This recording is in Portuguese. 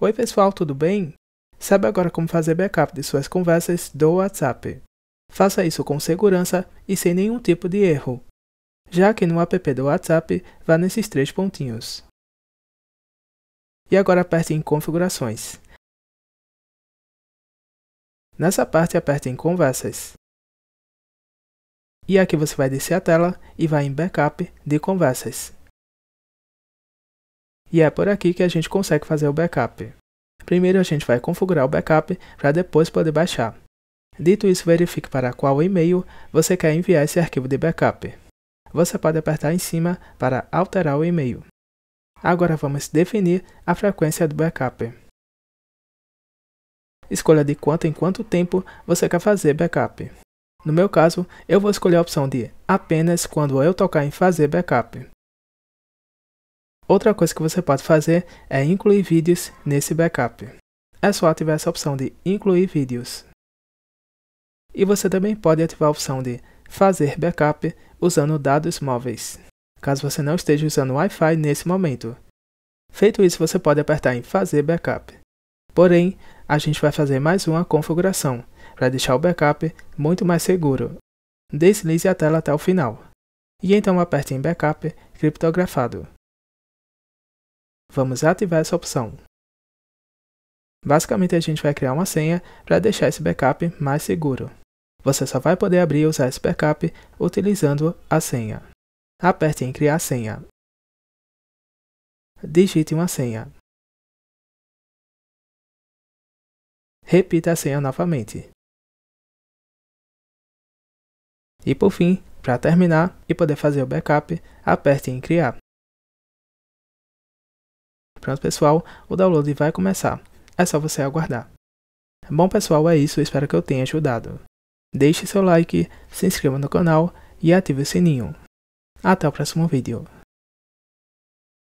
Oi pessoal, tudo bem? Sabe agora como fazer backup de suas conversas do WhatsApp. Faça isso com segurança e sem nenhum tipo de erro. Já que no app do WhatsApp, vá nesses três pontinhos. E agora aperte em Configurações. Nessa parte, aperte em Conversas. E aqui você vai descer a tela e vai em Backup de Conversas. E é por aqui que a gente consegue fazer o backup. Primeiro a gente vai configurar o backup para depois poder baixar. Dito isso, verifique para qual e-mail você quer enviar esse arquivo de backup. Você pode apertar em cima para alterar o e-mail. Agora vamos definir a frequência do backup. Escolha de quanto em quanto tempo você quer fazer backup. No meu caso, eu vou escolher a opção de apenas quando eu tocar em fazer backup. Outra coisa que você pode fazer é incluir vídeos nesse backup. É só ativar essa opção de incluir vídeos. E você também pode ativar a opção de fazer backup usando dados móveis, caso você não esteja usando Wi-Fi nesse momento. Feito isso, você pode apertar em fazer backup. Porém, a gente vai fazer mais uma configuração para deixar o backup muito mais seguro. Deslize a tela até o final. E então aperte em backup criptografado vamos ativar essa opção. Basicamente, a gente vai criar uma senha para deixar esse backup mais seguro. Você só vai poder abrir e usar esse backup utilizando a senha. Aperte em Criar senha. Digite uma senha. Repita a senha novamente. E por fim, para terminar e poder fazer o backup, aperte em Criar pessoal, o download vai começar. É só você aguardar. Bom pessoal, é isso, espero que eu tenha ajudado. Deixe seu like, se inscreva no canal e ative o sininho. Até o próximo vídeo.